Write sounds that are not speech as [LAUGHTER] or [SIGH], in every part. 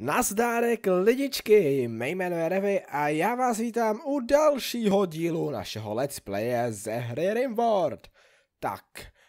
Nazdárek lidičky, mé jméno je Revy a já vás vítám u dalšího dílu našeho Let's Playe ze hry Rimworld. Tak,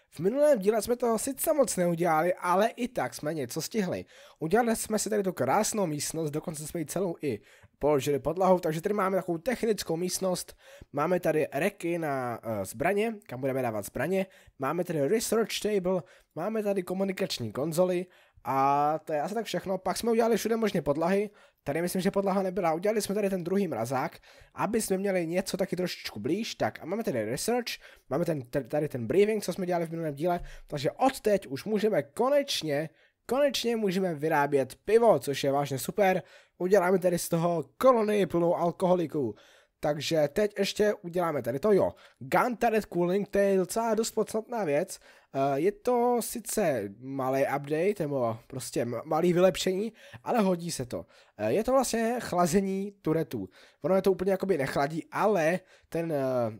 v minulém díle jsme toho sice moc neudělali, ale i tak jsme něco stihli. Udělali jsme si tady tu krásnou místnost, dokonce jsme ji celou i položili podlahu, takže tady máme takovou technickou místnost, máme tady reky na uh, zbraně, kam budeme dávat zbraně, máme tady research table, máme tady komunikační konzoly a to je asi tak všechno. Pak jsme udělali všude možně podlahy. Tady myslím, že podlaha nebyla. Udělali jsme tady ten druhý mrazák, aby jsme měli něco taky trošičku blíž. Tak a máme tady research, máme ten, tady ten briefing, co jsme dělali v minulém díle. Takže od teď už můžeme konečně, konečně můžeme vyrábět pivo, což je vážně super. Uděláme tady z toho kolonii plnou alkoholiků. Takže teď ještě uděláme tady to, jo. Gun Turret Cooling, to je docela dost podstatná věc, Eh, je to sice malý update, nebo prostě malý vylepšení, ale hodí se to. Eh, je to vlastně chlazení turetů. Ono je to úplně jakoby nechladí, ale ten eh,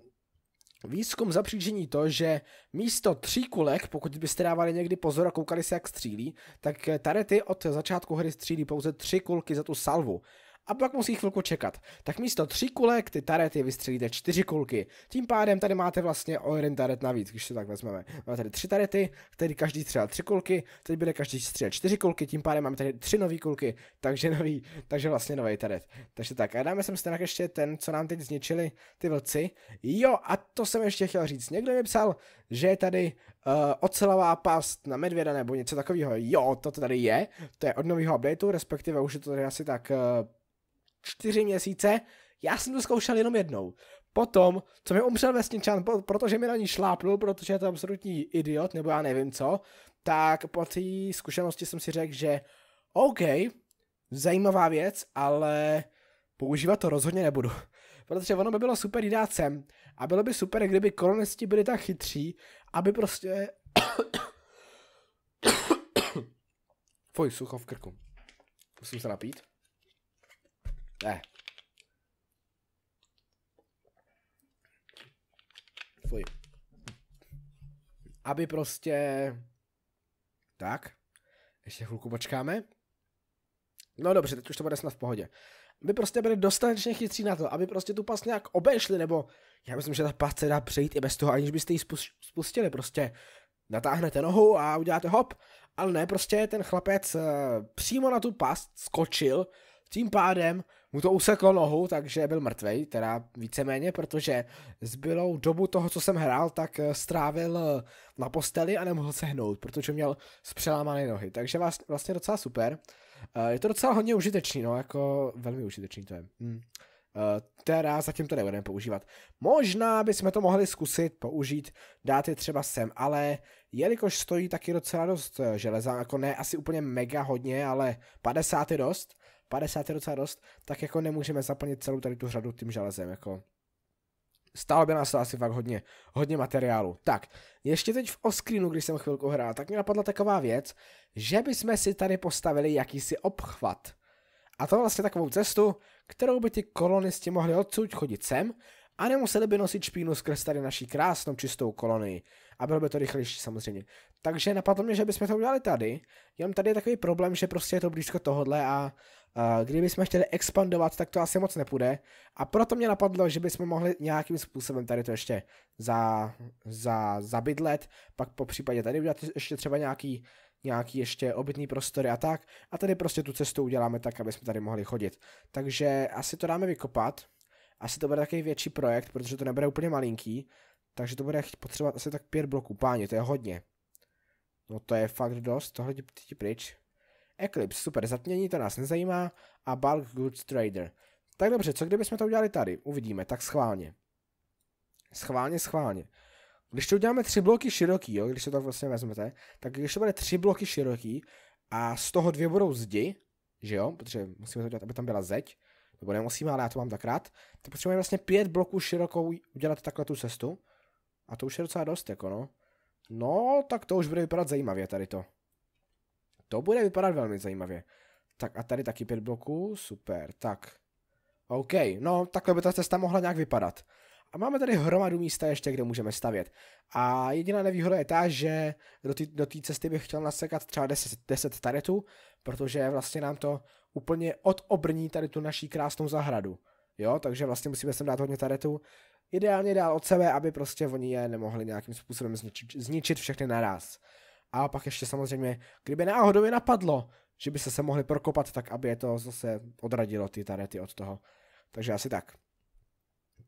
Výzkum zapříčiní to, že místo tří kulek, pokud byste dávali někdy pozor a koukali se, jak střílí, tak Tarety od začátku hry střílí pouze tři kulky za tu salvu a pak musí chvilku čekat. Tak místo tří kulek ty tarety vystřelíte čtyři kulky. Tím pádem tady máte vlastně o jeden taret navíc, když to tak vezmeme. Máme tady tři tarety, tedy každý střel tři kulky, teď bude každý střelit čtyři kulky, tím pádem máme tady tři nové kulky, takže nový, takže vlastně nový taret. Takže tak, a dáme sem stanak ještě ten, co nám teď zničili ty vlci. Jo, a to jsem ještě chtěl říct. Někdo mi psal, že je tady uh, ocelová past na medvěda nebo něco takového. Jo, to tady je, to je od nového updateu, respektive už je to tady asi tak uh, čtyři měsíce. Já jsem to zkoušel jenom jednou. Potom, co mi umřel vesničan, protože mi na ní šlápnul, protože je to absolutní idiot, nebo já nevím co, tak po té zkušenosti jsem si řekl, že OK, zajímavá věc, ale používat to rozhodně nebudu. [LAUGHS] Protože ono by bylo super jít dát sem a bylo by super, kdyby kolonisti byli tak chytří, aby prostě... [COUGHS] Foj, sucho v krku. Musím se napít. É. Fuj. Aby prostě... Tak. Ještě chvilku počkáme. No dobře, teď už to bude snad v pohodě. Aby prostě byli dostatečně chytří na to, aby prostě tu pas nějak obešli, nebo já myslím, že ta pas se dá přejít i bez toho, aniž byste ji spustili. Prostě natáhnete nohu a uděláte hop. Ale ne, prostě ten chlapec eh, přímo na tu pas skočil tím pádem mu to useklo nohu, takže byl mrtvej, teda víceméně, protože zbylou dobu toho, co jsem hrál, tak eh, strávil eh, na posteli a nemohl se hnout, protože měl zpřelámané nohy. Takže vlastně docela super. Eh, je to docela hodně užitečný, no, jako velmi užitečný to je. Hmm. Teda zatím to nebudeme používat. Možná bychom to mohli zkusit použít, dát je třeba sem, ale jelikož stojí taky docela dost železa, jako ne asi úplně mega hodně, ale 50 je dost, 50 je docela dost, tak jako nemůžeme zaplnit celou tady tu řadu tím železem, jako stálo by nás to asi fakt hodně, hodně materiálu. Tak, ještě teď v Oscreenu, když jsem chvilku hrál, tak mi napadla taková věc, že bychom si tady postavili jakýsi obchvat. A to vlastně takovou cestu, kterou by ty kolonisti mohli odsud chodit sem a nemuseli by nosit špínu skrz tady naší krásnou čistou kolonii a bylo by to rychlejší samozřejmě. Takže napadlo mě, že bychom to udělali tady, jenom tady je takový problém, že prostě je to blízko tohodle a uh, kdybychom chtěli expandovat, tak to asi moc nepůjde a proto mě napadlo, že bychom mohli nějakým způsobem tady to ještě za, za, zabydlet, pak po případě tady udělat ještě třeba nějaký nějaký ještě obytný prostory a tak. A tady prostě tu cestu uděláme tak, aby jsme tady mohli chodit. Takže asi to dáme vykopat. Asi to bude takový větší projekt, protože to nebude úplně malinký. Takže to bude potřebovat asi tak pět bloků. Páni, to je hodně. No to je fakt dost, tohle ti, ti pryč. Eclipse, super, zatmění to nás nezajímá a Bulk Goods Trader. Tak dobře, co kdybychom to udělali tady? Uvidíme, tak schválně. Schválně, schválně. Když to uděláme tři bloky široký, jo, když to tak vlastně vezmete, tak když to bude tři bloky široký a z toho dvě budou zdi, že jo, protože musíme to udělat, aby tam byla zeď, nebo nemusíme, ale já to mám tak rád, tak potřebujeme vlastně pět bloků širokou udělat takhle tu cestu a to už je docela dost, jako no. No, tak to už bude vypadat zajímavě tady to. To bude vypadat velmi zajímavě. Tak a tady taky pět bloků, super, tak. OK, no takhle by ta cesta mohla nějak vypadat. A máme tady hromadu místa ještě, kde můžeme stavět. A jediná nevýhoda je ta, že do té cesty bych chtěl nasekat třeba 10, taretů, protože vlastně nám to úplně odobrní tady tu naší krásnou zahradu. Jo, takže vlastně musíme sem dát hodně taretů, ideálně dál od sebe, aby prostě oni je nemohli nějakým způsobem zničit, zničit všechny naraz. A pak ještě samozřejmě, kdyby náhodou je napadlo, že by se se mohli prokopat tak, aby je to zase odradilo ty tarety od toho. Takže asi tak.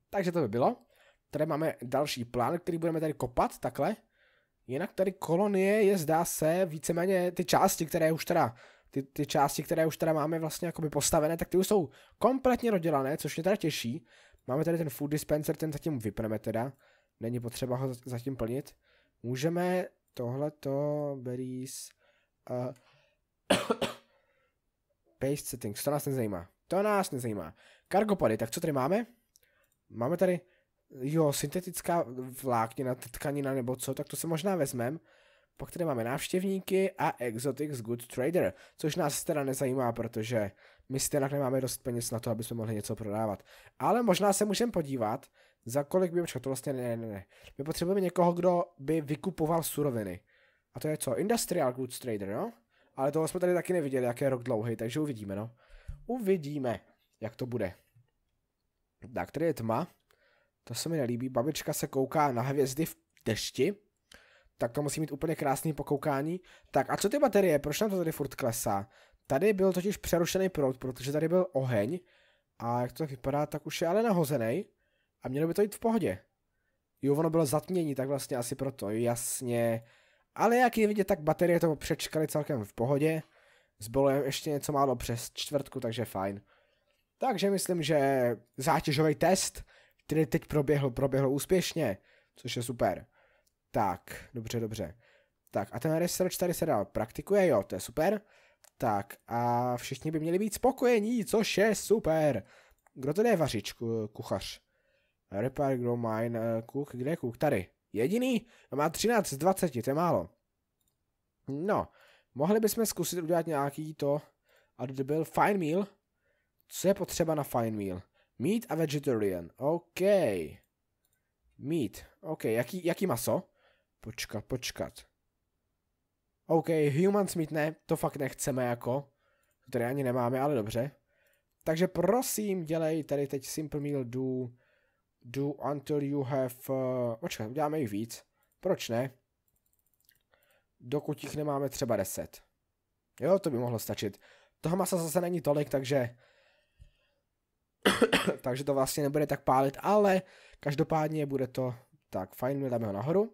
Takže to by bylo. Tady máme další plán, který budeme tady kopat, takhle. Jinak tady kolonie je, zdá se, víceméně ty části, které už teda, ty, ty části, které už teda máme vlastně jakoby postavené, tak ty už jsou kompletně rozdělané, což mě teda těší. Máme tady ten food dispenser, ten zatím vypneme teda. Není potřeba ho zatím plnit. Můžeme tohleto berries... Uh, eh, [COUGHS] paste settings, to nás nezajímá. To nás nezajímá. Kargopady, tak co tady máme? Máme tady, jo, syntetická vláknina, tkanina nebo co, tak to se možná vezmeme. Pak tady máme návštěvníky a Exotics Good Trader, což nás teda nezajímá, protože my stejně nemáme dost peněz na to, aby jsme mohli něco prodávat. Ale možná se můžeme podívat, za kolik by, to vlastně ne, ne, ne. My potřebujeme někoho, kdo by vykupoval suroviny. A to je co? Industrial Goods Trader, jo. No? Ale toho jsme tady taky neviděli, jak je rok dlouhý, takže uvidíme, no. Uvidíme, jak to bude. Tak, tady je tma. To se mi nelíbí. Babička se kouká na hvězdy v dešti. Tak to musí mít úplně krásný pokoukání. Tak a co ty baterie? Proč nám to tady furt klesá? Tady byl totiž přerušený proud, protože tady byl oheň a jak to tak vypadá, tak už je ale nahozený a mělo by to jít v pohodě. Jo, ono bylo zatmění, tak vlastně asi proto, jasně. Ale jak je vidět, tak baterie to přečkali celkem v pohodě. Zbylo ještě něco málo přes čtvrtku, takže fajn. Takže myslím, že zátěžový test, který teď proběhl, proběhl úspěšně, což je super. Tak, dobře, dobře. Tak a ten research tady se dál praktikuje, jo, to je super. Tak a všichni by měli být spokojení, což je super. Kdo to je vařič, kuchař? Repair kdo Mine, eh, kuch, kde je kuch? Tady. Jediný? No, má 13 z 20, to je málo. No, mohli bychom zkusit udělat nějaký to, a to byl Fine Meal. Co je potřeba na Fine Meal? Meat a vegetarian, OK. Meat, OK, jaký, jaký maso? Počkat, počkat. OK, human mít ne, to fakt nechceme jako. To tady ani nemáme, ale dobře. Takže prosím, dělej tady teď simple meal do, do until you have, uh, eh, počkat, uděláme jich víc. Proč ne? Dokud jich nemáme třeba 10. Jo, to by mohlo stačit. Toho masa zase není tolik, takže [COUGHS] takže to vlastně nebude tak pálit, ale každopádně bude to, tak fajn, dáme ho nahoru.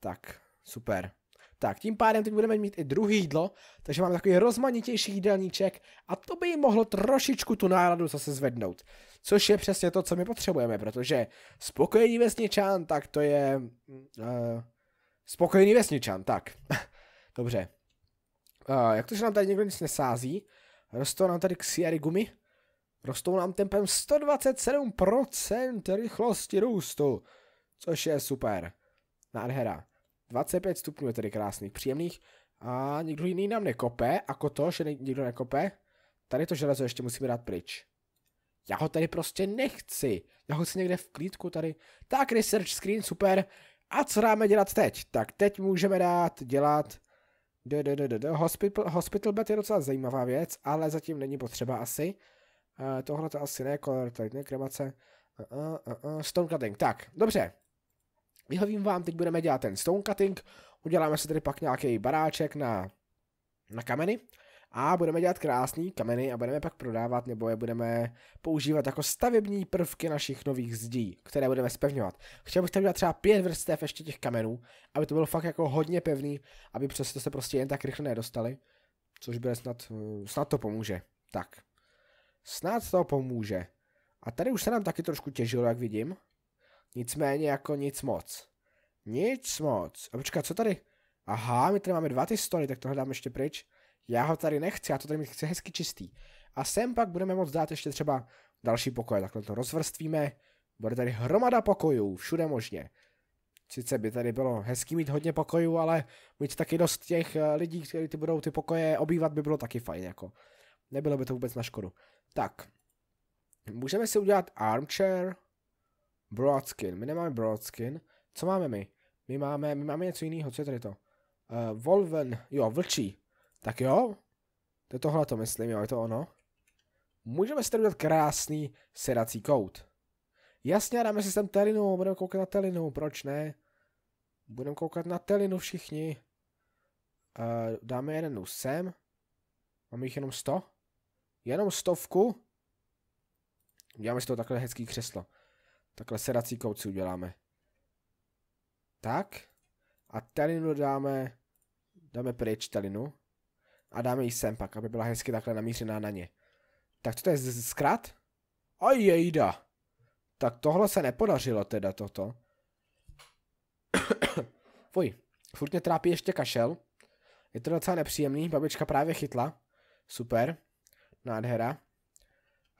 Tak, super. Tak tím pádem teď budeme mít i druhý jídlo, takže máme takový rozmanitější jídelníček a to by jim mohlo trošičku tu náladu zase zvednout. Což je přesně to, co my potřebujeme, protože spokojený vesničan, tak to je... Uh, spokojený vesničan, tak. [LAUGHS] Dobře. Uh, jak to, že nám tady někdo nic nesází? Rostou nám tady ksiary gumy? Rostou nám tempem 127% rychlosti růstu, což je super. Nádhera. 25 stupňů je tady krásných, příjemných a nikdo jiný nám nekope, jako to, že nikdo nekope. Tady to železo ještě musíme dát pryč. Já ho tady prostě nechci. Já ho chci někde v klídku tady. Tak, research screen, super. A co dáme dělat teď? Tak teď můžeme dát dělat... Do, do, do, do, do. Hospital, hospital bed je docela zajímavá věc, ale zatím není potřeba asi. Uh, tohle to asi ne, kolor tady ne, kremace. Uh, uh, uh, stone cutting, tak, dobře. Vyhovím vám, teď budeme dělat ten stone cutting, uděláme si tady pak nějaký baráček na, na kameny a budeme dělat krásný kameny a budeme pak prodávat nebo je budeme používat jako stavební prvky našich nových zdí, které budeme spevňovat. Chtěl bych tam dělat třeba pět vrstev ještě těch kamenů, aby to bylo fakt jako hodně pevný, aby přesto se prostě jen tak rychle nedostali, což bude snad, snad to pomůže. Tak, snad to pomůže. A tady už se nám taky trošku těžilo, jak vidím. Nicméně jako nic moc. Nic moc. A počkat, co tady? Aha, my tady máme dva ty stoly, tak to dám ještě pryč. Já ho tady nechci, já to tady mi chci hezky čistý. A sem pak budeme moct dát ještě třeba další pokoje. Takhle to rozvrstvíme. Bude tady hromada pokojů, všude možně. Sice by tady bylo hezký mít hodně pokojů, ale mít taky dost těch eh, lidí, kteří ty budou ty pokoje obývat, by bylo taky fajn. Jako. Nebylo by to vůbec na škodu. Tak. Můžeme si udělat armchair. Broadskin. My nemáme Broadskin. Co máme my? My máme, my máme něco jiného, co je tady to? Uh, eh, Volven, jo, vlčí. Tak jo, to je tohle to myslím, jo, je to ono. Můžeme si tady udělat krásný sedací kout. Jasně, dáme si sem telinu, budeme koukat na telinu, proč ne? Budeme koukat na telinu všichni. Uh, dáme jeden sem. Máme jich jenom 100? Jenom stovku? Uděláme si to takhle hezký křeslo. Takhle sedací kouci uděláme. Tak. A telinu dáme, dáme pryč telinu. A dáme ji sem pak, aby byla hezky takhle namířená na ně. Tak to je zkrat? A jejda. Tak tohle se nepodařilo teda toto. [COUGHS] Fuj, furt mě trápí ještě kašel. Je to docela nepříjemný, babička právě chytla. Super, nádhera.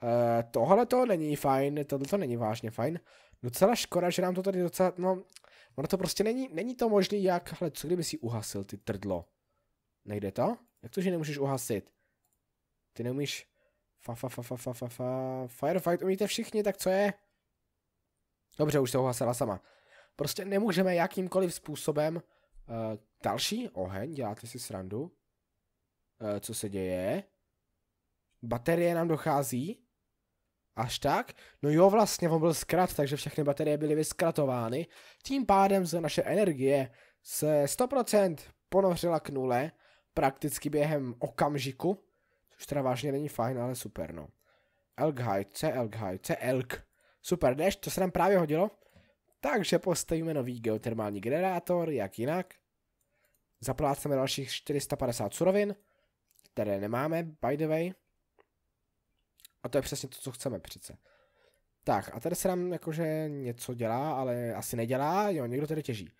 Uh, tohle to není fajn, tohle to není vážně fajn. Docela škoda, že nám to tady docela, no, ono to prostě není, není to možný jak, hele, co kdyby si uhasil ty trdlo? Nejde to? Jak to, že nemůžeš uhasit? Ty neumíš, fa fa fa fa fa fa fa, firefight umíte všichni, tak co je? Dobře, už se uhasila sama. Prostě nemůžeme jakýmkoliv způsobem uh, další oheň, děláte si srandu. Uh, co se děje? Baterie nám dochází. Až tak? No jo, vlastně on byl zkrat, takže všechny baterie byly vyskratovány. Tím pádem se naše energie se 100% ponořila k nule, prakticky během okamžiku, což teda vážně není fajn, ale super, no. Elk hide, co je elk hide, co elk? Super, jdeš, to se nám právě hodilo. Takže postavíme nový geotermální generátor, jak jinak. Zaplácíme dalších 450 surovin, které nemáme, by the way. A to je přesně to, co chceme přece. Tak, a tady se nám jakože něco dělá, ale asi nedělá, jo, někdo tady těží.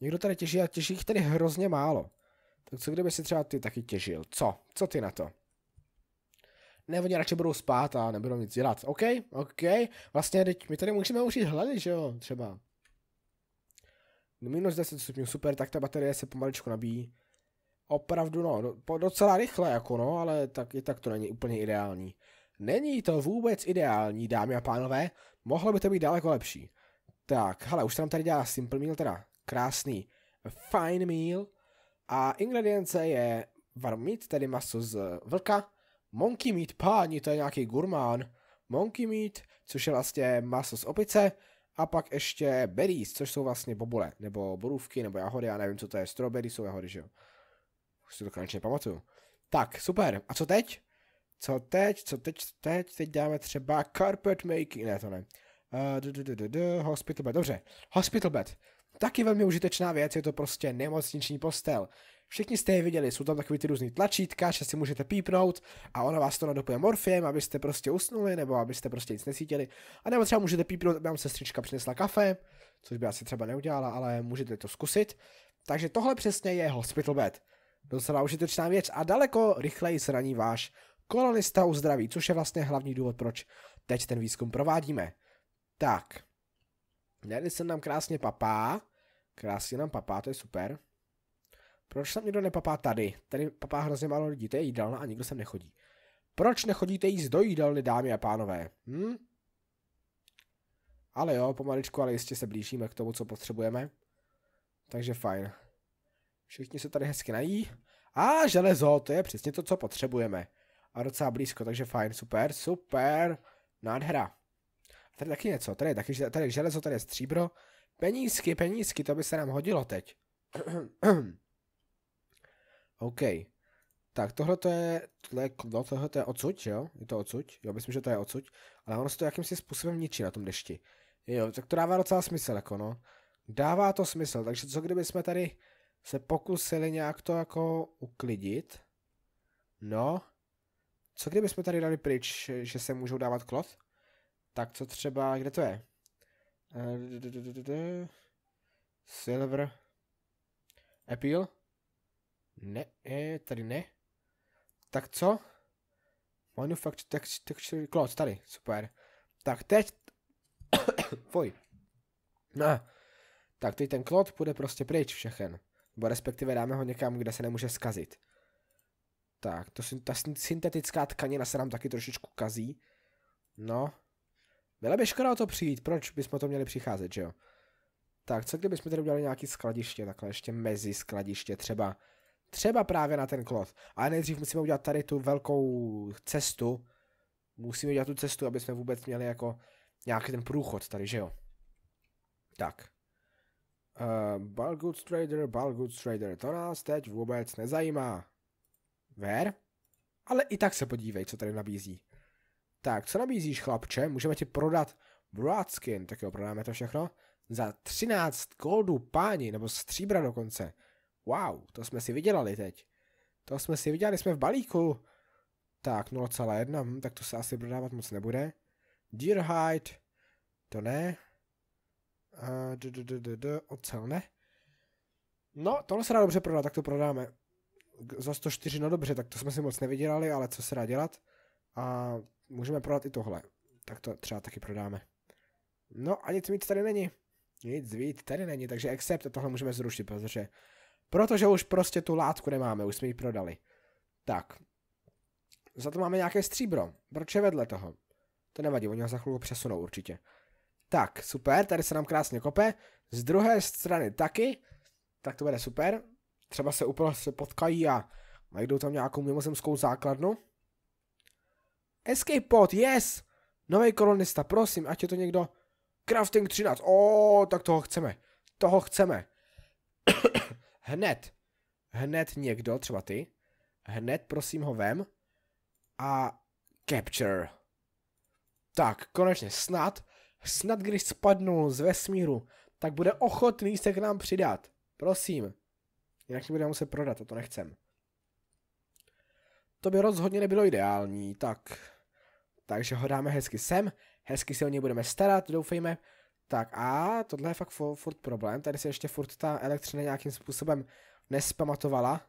Někdo tady těží a těží jich tady hrozně málo. Tak co kdyby si třeba ty taky těžil? Co? Co ty na to? Ne, oni radši budou spát a nebudou nic dělat. OK, OK, vlastně teď my tady můžeme užít hlady, že jo, třeba. Minus 10 stupňů, super, tak ta baterie se pomaličku nabíjí. Opravdu no, docela rychle jako no, ale tak, i tak to není úplně ideální. Není to vůbec ideální, dámy a pánové, mohlo by to být daleko lepší. Tak, hele, už se nám tady dělá simple meal, teda krásný fine meal. A ingredience je varmit meat, tedy maso z vlka, monkey meat, páni, to je nějaký gurmán, monkey meat, což je vlastně maso z opice, a pak ještě berries, což jsou vlastně bobule, nebo borůvky, nebo jahody, já nevím, co to je, strawberry jsou jahody, že jo. Už si to konečně pamatuju. Tak, super, a co teď? co teď, co teď, teď, teď dáme třeba carpet making, ne to ne, uh, hospital bed, dobře, hospital bed, taky velmi užitečná věc, je to prostě nemocniční postel. Všichni jste je viděli, jsou tam takový ty různý tlačítka, že si můžete pípnout a ona vás to nadopuje morfiem, abyste prostě usnuli nebo abyste prostě nic necítili. A nebo třeba můžete pípnout, aby vám sestřička přinesla kafe, což by asi třeba neudělala, ale můžete to zkusit. Takže tohle přesně je hospital bed. Docela užitečná věc a daleko rychleji zraní váš kolonista uzdraví, což je vlastně hlavní důvod, proč teď ten výzkum provádíme. Tak, se nám krásně papá, krásně nám papá, to je super. Proč tam někdo nepapá tady? Tady papá hrozně málo lidí, to je jídelna a nikdo sem nechodí. Proč nechodíte jíst do jídelny, dámy a pánové? Hm? Ale jo, pomaličku, ale jistě se blížíme k tomu, co potřebujeme. Takže fajn. Všichni se tady hezky nají. A železo, to je přesně to, co potřebujeme a docela blízko, takže fajn, super, super, nádhera. A tady taky něco, tady je taky tady je železo, tady je stříbro. Penízky, penízky, to by se nám hodilo teď. [CLEARS THROAT] OK. Tak tohle to je, tohle, no, tohle to je odsuť, jo? Je to odsuť? Jo, myslím, že to je odsuť. Ale ono se to jakýmsi způsobem ničí na tom dešti. Jo, tak to dává docela smysl, jako no. Dává to smysl, takže co kdyby jsme tady se pokusili nějak to jako uklidit? No, co kdybychom tady dali pryč, že se můžou dávat klot? Tak co třeba, kde to je? Eh, Silver. Appeal? Ne, je, tady ne. Tak co? Manufacture texture cloth, tady, super. Tak teď... [COUGHS] Foj. No. Tak teď ten klot půjde prostě pryč všechen. Nebo respektive dáme ho někam, kde se nemůže skazit. Tak, to, ta syntetická tkanina se nám taky trošičku kazí. No. Byla by škoda o to přijít, proč bychom to měli přicházet, že jo? Tak, co kdybychom tady udělali nějaký skladiště, takhle ještě mezi skladiště třeba. Třeba právě na ten klot. Ale nejdřív musíme udělat tady tu velkou cestu. Musíme udělat tu cestu, aby jsme vůbec měli jako nějaký ten průchod tady, že jo? Tak. Uh, eh, Balgood Trader, Balgood Trader, to nás teď vůbec nezajímá. Ver. Ale i tak se podívej, co tady nabízí. Tak, co nabízíš, chlapče? Můžeme ti prodat Broadskin, tak jo, prodáme to všechno. Za 13 goldů páni, nebo stříbra dokonce. Wow, to jsme si vydělali teď. To jsme si vydělali, jsme v balíku. Tak, 0,1, hm, tak to se asi prodávat moc nebude. Deerhide, to ne. Uh, d -d -d ocel ne. No, tohle se dá dobře prodat, tak to prodáme za 104, no dobře, tak to jsme si moc nevydělali, ale co se dá dělat? A můžeme prodat i tohle. Tak to třeba taky prodáme. No a nic víc tady není. Nic víc tady není, takže accept a tohle můžeme zrušit, protože, protože už prostě tu látku nemáme, už jsme ji prodali. Tak. Za to máme nějaké stříbro. Proč je vedle toho? To nevadí, oni ho za chvilku přesunou určitě. Tak, super, tady se nám krásně kope. Z druhé strany taky. Tak to bude super třeba se úplně se potkají a najdou tam nějakou mimozemskou základnu. Escape pod, yes! Nový kolonista, prosím, ať je to někdo... Crafting 13, o, tak toho chceme. Toho chceme. [COUGHS] hned. Hned někdo, třeba ty. Hned, prosím, ho vem. A capture. Tak, konečně snad, snad když spadnul z vesmíru, tak bude ochotný se k nám přidat. Prosím jinak ji budeme muset prodat a to nechcem. To by rozhodně nebylo ideální, tak... Takže ho dáme hezky sem, hezky se o něj budeme starat, doufejme. Tak a tohle je fakt furt problém, tady se ještě furt ta elektřina nějakým způsobem nespamatovala.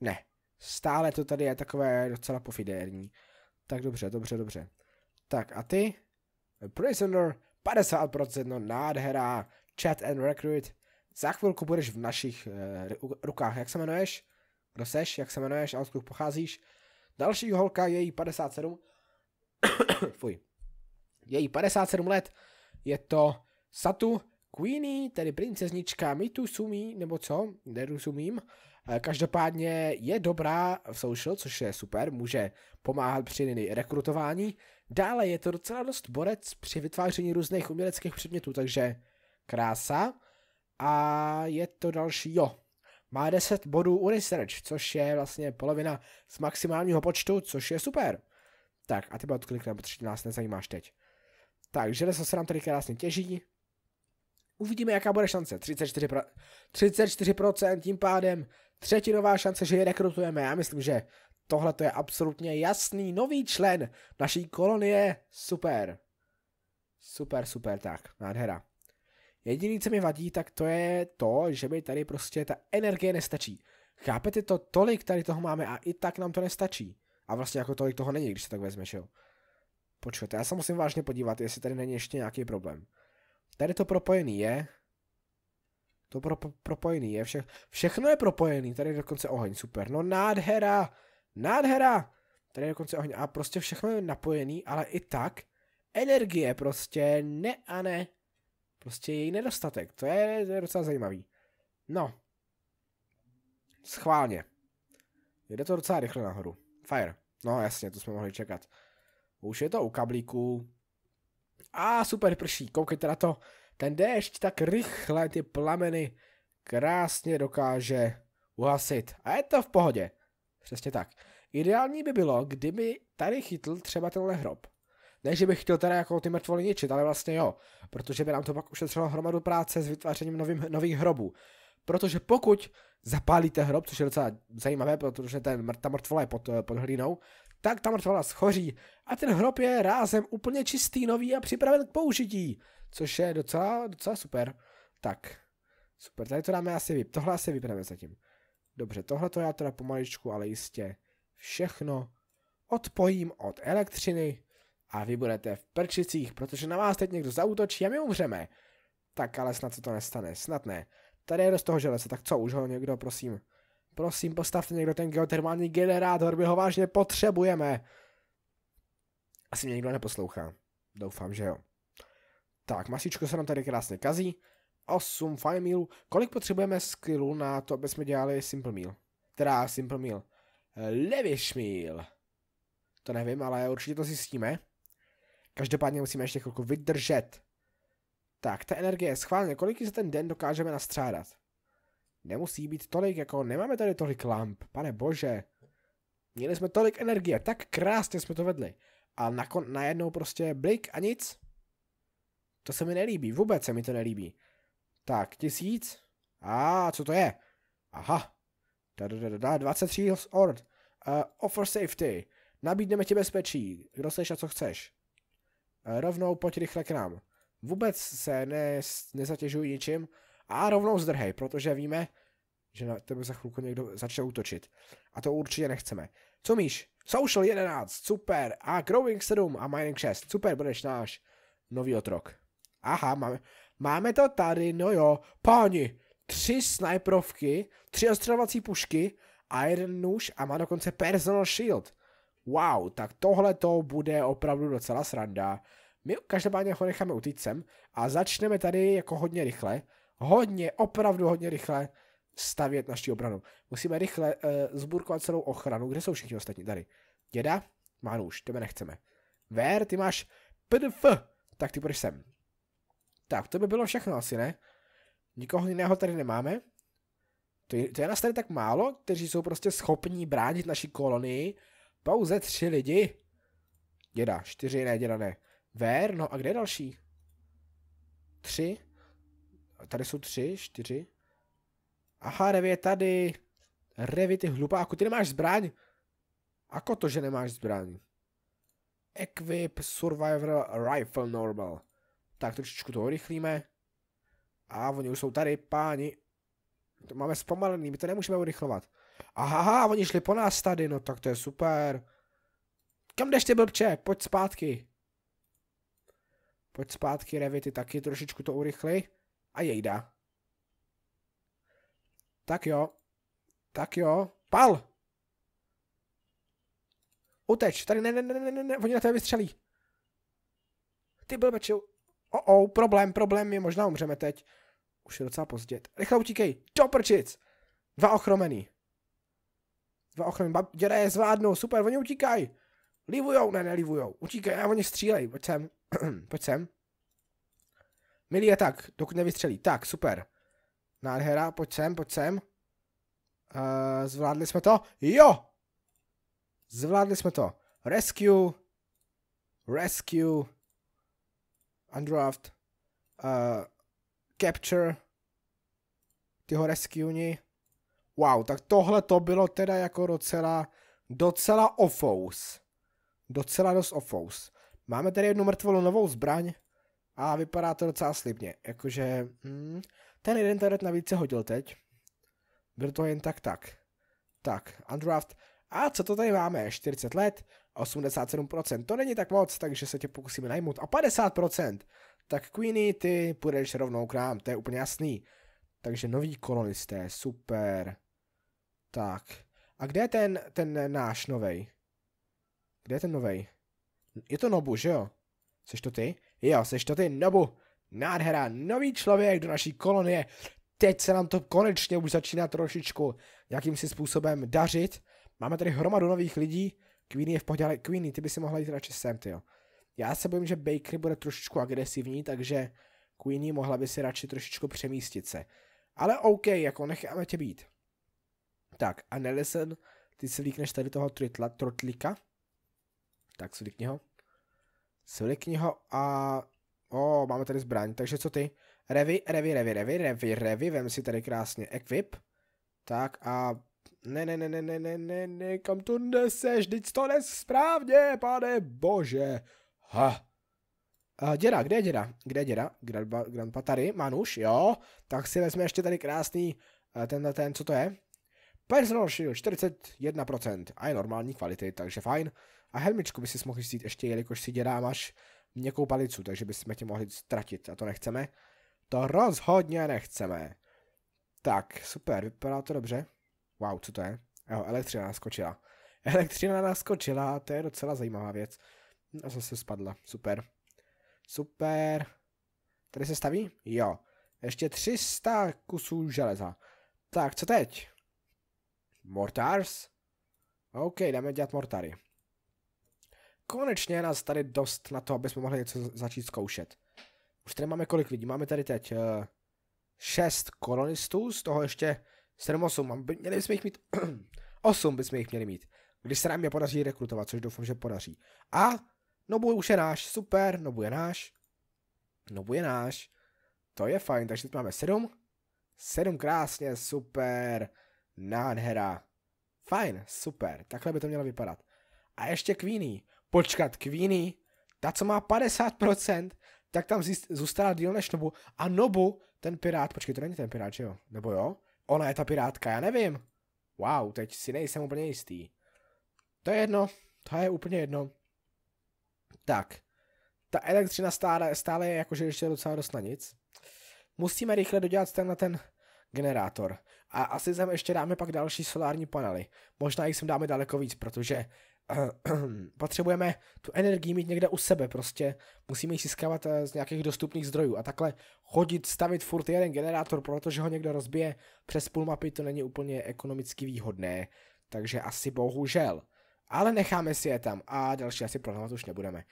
Ne, stále to tady je takové docela pofidérní. Tak dobře, dobře, dobře. Tak a ty? Prisoner 50%, no nádhera. Chat and recruit za chvilku budeš v našich uh, rukách. Jak se jmenuješ? Kdo seš? Jak se jmenuješ? A odkud pocházíš? Další holka je jí 57. Fuj. Je jí 57 let. Je to Satu Queenie, tedy princeznička Mitu Sumi, nebo co? Nerozumím. Eh, každopádně je dobrá v social, což je super, může pomáhat při rekrutování. Dále je to docela dost borec při vytváření různých uměleckých předmětů, takže krása. A je to další, jo. Má 10 bodů u Research, což je vlastně polovina z maximálního počtu, což je super. Tak a ty byla klikne, protože nás nezajímáš teď. Tak, železo se nám tady krásně těží. Uvidíme, jaká bude šance. 34%, 34% tím pádem třetinová šance, že ji rekrutujeme. Já myslím, že tohle to je absolutně jasný nový člen naší kolonie. Super. Super, super, tak, nádhera. Jediný, co mi vadí, tak to je to, že mi tady prostě ta energie nestačí. Chápete to? Tolik tady toho máme a i tak nám to nestačí. A vlastně jako tolik toho není, když se tak vezmeš, jo. Počkejte, já se musím vážně podívat, jestli tady není ještě nějaký problém. Tady to propojený je. To pro, pro, propojený je, vše, všechno je propojený, tady je dokonce oheň, super, no nádhera, nádhera, tady je dokonce oheň a prostě všechno je napojený, ale i tak energie prostě ne a ne, prostě její nedostatek. To je, to je docela zajímavý. No. Schválně. Jde to docela rychle nahoru. Fire. No jasně, to jsme mohli čekat. Už je to u kablíků. A super prší, koukejte na to. Ten déšť tak rychle ty plameny krásně dokáže uhasit. A je to v pohodě. Přesně tak. Ideální by bylo, kdyby tady chytl třeba tenhle hrob. Ne, že bych chtěl teda jako ty mrtvoly ničit, ale vlastně jo, protože by nám to pak ušetřilo hromadu práce s vytvářením novým, nových hrobů. Protože pokud zapálíte hrob, což je docela zajímavé, protože ten, ta mrtvola je pod, pod hlinou, tak ta mrtvola schoří a ten hrob je rázem úplně čistý, nový a připraven k použití, což je docela, docela super. Tak, super, tady to dáme asi vyp, tohle asi vypneme zatím. Dobře, tohle to já teda pomaličku, ale jistě všechno odpojím od elektřiny a vy budete v prčicích, protože na vás teď někdo zautočí a my umřeme. Tak ale snad se to nestane, snad ne. Tady je dost toho železa, tak co, už ho někdo, prosím. Prosím, postavte někdo ten geotermální generátor, my ho vážně potřebujeme. Asi mě nikdo neposlouchá. Doufám, že jo. Tak, masičko se nám tady krásně kazí. 8 fine mealů. Kolik potřebujeme skillu na to, aby jsme dělali simple meal? Teda simple meal. Levish meal. To nevím, ale určitě to zjistíme. Každopádně musíme ještě chvilku vydržet. Tak, ta energie je schválně, kolik za ten den dokážeme nastřádat? Nemusí být tolik, jako nemáme tady tolik lamp, pane bože. Měli jsme tolik energie, tak krásně jsme to vedli. A nakon, najednou prostě blik a nic. To se mi nelíbí, vůbec se mi to nelíbí. Tak, tisíc. A ah, co to je? Aha. Da, da, da, da, 23 ord. Uh, offer safety. Nabídneme ti bezpečí. Kdo seš a co chceš? Eh, rovnou pojď rychle k nám. Vůbec se ne, nezatěžují ničím a rovnou zdrhej, protože víme, že na tebe za chvilku někdo začne útočit. A to určitě nechceme. Co míš? Social 11, super. A Growing 7 a Mining 6, super, budeš náš nový otrok. Aha, máme, máme to tady, no jo. Páni, tři snajprovky, tři ostřelovací pušky a jeden nůž a má dokonce personal shield wow, tak tohle to bude opravdu docela sranda. My každopádně ho necháme utíct sem a začneme tady jako hodně rychle, hodně, opravdu hodně rychle stavět naši obranu. Musíme rychle uh, zburkovat celou ochranu. Kde jsou všichni ostatní? Tady. Děda má nůž, tebe nechceme. Ver, ty máš pdf, tak ty půjdeš sem. Tak, to by bylo všechno asi, ne? Nikoho jiného tady nemáme. To je, to je nás tady tak málo, kteří jsou prostě schopní bránit naší kolonii pouze tři lidi. Děda, čtyři ne, děda ne. Ver, no a kde je další? Tři. Tady jsou tři, čtyři. Aha, Revi je tady. Revi, ty hlupáku, ty nemáš zbraň? Ako to, že nemáš zbraň? Equip Survivor Rifle Normal. Tak trošičku to urychlíme. A oni už jsou tady, páni. To máme zpomalený, my to nemůžeme urychlovat. Aha, oni šli po nás tady, no tak to je super. Kam jdeš ty blbče? Pojď zpátky. Pojď zpátky, Revity, ty taky trošičku to urychli. A jejda. Tak jo. Tak jo. Pal! Uteč, tady ne, ne, ne, ne, ne, ne, oni na tebe vystřelí. Ty blbeče, o oh, oh, problém, problém, my možná umřeme teď. Už je docela pozdět. Rychle utíkej, do prčic! Dva ochromený dva ochrany, bab, děde, je zvládnou, super, oni utíkají. Livujou, ne, nelivujou, utíkají a oni střílej, pojď sem, [CLEARS THROAT] pojď sem. Milý je tak, dokud nevystřelí, tak, super. Nádhera, pojď sem, pojď sem. Uh, zvládli jsme to, jo! Zvládli jsme to. Rescue. Rescue. Undraft. Uh, capture. Ty ho -ni wow, tak tohle to bylo teda jako docela, docela ofous. Docela dost ofous. Máme tady jednu mrtvolu zbraň a vypadá to docela slibně. Jakože, hmm, ten jeden taret navíc se hodil teď. Byl to jen tak tak. Tak, undraft. A co to tady máme? 40 let, 87%. To není tak moc, takže se tě pokusíme najmout. A 50%. Tak Queenie, ty půjdeš rovnou k nám, to je úplně jasný. Takže noví kolonisté, super. Tak. A kde je ten, ten náš novej? Kde je ten novej? Je to Nobu, že jo? Seš to ty? Jo, seš to ty, Nobu. Nádhera, nový člověk do naší kolonie. Teď se nám to konečně už začíná trošičku jakýmsi způsobem dařit. Máme tady hromadu nových lidí. Queenie je v pohodě, ale Queenie, ty by si mohla jít radši sem, ty jo. Já se bojím, že Bakery bude trošičku agresivní, takže Queenie mohla by si radši trošičku přemístit se. Ale OK, jako necháme tě být. Tak a Nelson, ty si líkneš tady toho trotla, trotlika. Tak si líkni ho. Si líkni ho a... O, máme tady zbraň, takže co ty? Revi, revi, revi, revi, revi, revi, vem si tady krásně equip. Tak a... Ne, ne, ne, ne, ne, ne, ne, ne, kam tu neseš, teď to nes správně, pane bože. Ha. A děda, kde je děda? Kde je děda? Grandpa, grandpa tady, Manuš, jo. Tak si vezme ještě tady krásný, eh, ten, ten, co to je? Personal Shield 41% a je normální kvality, takže fajn. A helmičku by si mohl vzít ještě, jelikož si dělá máš měkkou palicu, takže bychom tě mohli ztratit a to nechceme. To rozhodně nechceme. Tak, super, vypadá to dobře. Wow, co to je? Jo, elektřina naskočila. Elektřina naskočila, to je docela zajímavá věc. A no, zase spadla, super. Super. Tady se staví? Jo. Ještě 300 kusů železa. Tak, co teď? Mortars? OK, dáme dělat mortary. Konečně nás tady dost na to, aby jsme mohli něco začít zkoušet. Už tady máme kolik lidí? Máme tady teď 6 uh, eh, kolonistů, z toho ještě 7-8. Měli bychom jich mít 8 [CLEARS THROAT] bychom jich měli mít. Když se nám je podaří rekrutovat, což doufám, že podaří. A Nobu už je náš, super, Nobu je náš. Nobu je náš. To je fajn, takže teď máme 7. 7 krásně, super. Nádhera. Fajn, super, takhle by to mělo vypadat. A ještě Queenie. Počkat, Queenie, ta co má 50%, tak tam zůstala díl než Nobu. A Nobu, ten pirát, počkej, to není ten pirát, že jo? Nebo jo? Ona je ta pirátka, já nevím. Wow, teď si nejsem úplně jistý. To je jedno, to je úplně jedno. Tak, ta elektřina stále, stále je jakože ještě docela dost na nic. Musíme rychle dodělat ten na ten generátor. A asi sem ještě dáme pak další solární panely. Možná jich sem dáme daleko víc, protože eh, [CLEARS THROAT] potřebujeme tu energii mít někde u sebe prostě, musíme ji získávat eh, z nějakých dostupných zdrojů a takhle chodit, stavit furt jeden generátor, protože ho někdo rozbije přes půl mapy, to není úplně ekonomicky výhodné, takže asi bohužel. Ale necháme si je tam a další asi plánovat už nebudeme.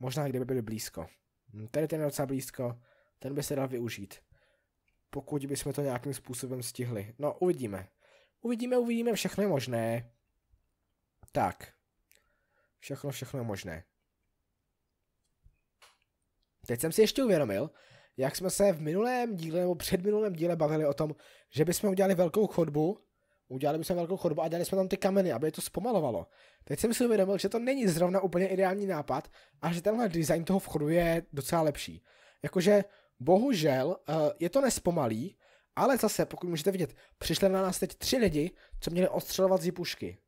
Možná kdyby byli blízko. Hm, tady ten je docela blízko, ten by se dal využít pokud bychom to nějakým způsobem stihli. No, uvidíme. Uvidíme, uvidíme, všechno je možné. Tak. Všechno, všechno je možné. Teď jsem si ještě uvědomil, jak jsme se v minulém díle nebo předminulém díle bavili o tom, že bychom udělali velkou chodbu, udělali bychom velkou chodbu a dali jsme tam ty kameny, aby je to zpomalovalo. Teď jsem si uvědomil, že to není zrovna úplně ideální nápad a že tenhle design toho vchodu je docela lepší. Jakože Bohužel eh, je to nespomalý, ale zase, pokud můžete vidět, přišli na nás teď tři lidi, co měli ostřelovací pušky.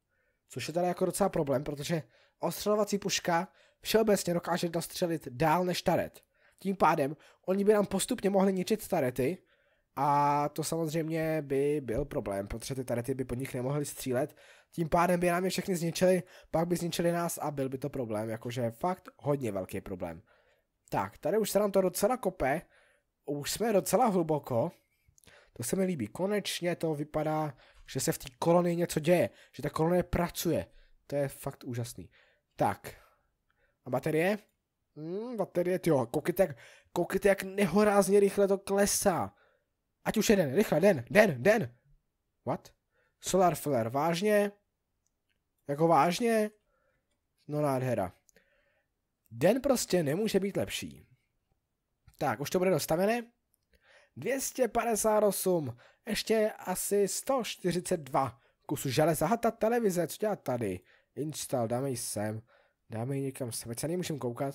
Což je tady jako docela problém, protože ostřelovací puška všeobecně dokáže dostřelit dál než taret. Tím pádem oni by nám postupně mohli ničit tarety a to samozřejmě by byl problém, protože ty tarety by po nich nemohly střílet. Tím pádem by nám je všechny zničili, pak by zničili nás a byl by to problém, jakože fakt hodně velký problém. Tak, tady už se nám to docela kope, už jsme docela hluboko, to se mi líbí. Konečně to vypadá, že se v té kolonii něco děje, že ta kolonie pracuje. To je fakt úžasný. Tak. A baterie? Hmm, baterie, jo, koukejte jak, koukejte jak nehorázně rychle to klesá. Ať už je den, rychle, den, den, den. What? Solar flare, vážně? Jako vážně? No nádhera. Den prostě nemůže být lepší. Tak, už to bude dostavené. 258, ještě asi 142 kusů železa. Aha, ta televize, co dělá tady? Install, dáme ji sem. Dáme ji někam sem, ať se nemůžeme koukat.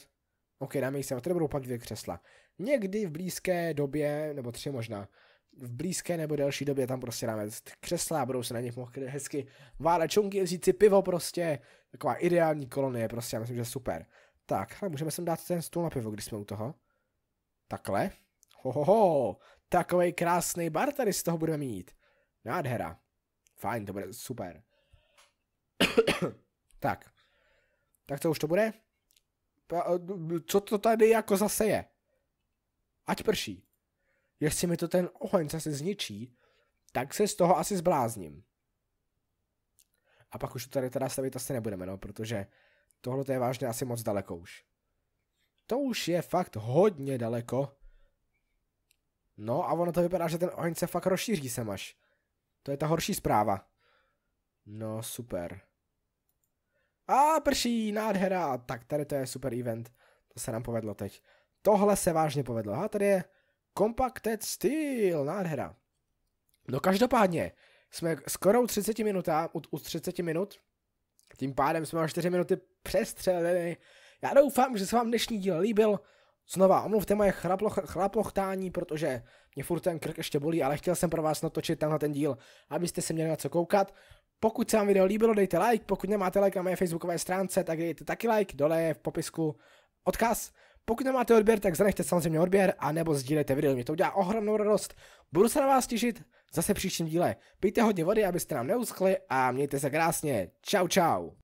OK, dáme ji sem, a tady budou pak dvě křesla. Někdy v blízké době, nebo tři možná, v blízké nebo delší době tam prostě dáme křesla a budou se na nich mohli hezky válet čunky, vzít si pivo prostě. Taková ideální kolonie prostě, já myslím, že super. Tak, ale můžeme sem dát ten stůl na pivo, když jsme u toho. Takhle. Hohoho, takový krásný bar tady z toho budeme mít. Nádhera. Fajn, to bude super. [COUGHS] tak. Tak co už to bude? Eh, co to tady jako zase je? Ať prší. Jestli mi to ten oheň zase zničí, tak se z toho asi zblázním. A pak už to tady teda stavit asi nebudeme, no, protože tohle je vážně asi moc daleko už. To už je fakt hodně daleko. No a ono to vypadá, že ten oheň se fakt rozšíří sem až. To je ta horší zpráva. No, super. A prší, nádhera. Tak tady to je super event. To se nám povedlo teď. Tohle se vážně povedlo. A tady je Compacted Steel, nádhera. No každopádně, jsme skoro u 30 minut, u, u 30 minut, tím pádem jsme o 4 minuty přestřelili já doufám, že se vám dnešní díl líbil. Znova omluvte moje chraploch, chraplochtání, protože mě furt ten krk ještě bolí, ale chtěl jsem pro vás natočit tenhle ten díl, abyste se měli na co koukat. Pokud se vám video líbilo, dejte like, pokud nemáte like na mé facebookové stránce, tak dejte taky like, dole je v popisku odkaz. Pokud nemáte odběr, tak zanechte samozřejmě odběr a nebo sdílejte video, mě to udělá ohromnou radost. Budu se na vás těšit zase příštím díle. Pijte hodně vody, abyste nám neuschli a mějte se krásně. Čau čau.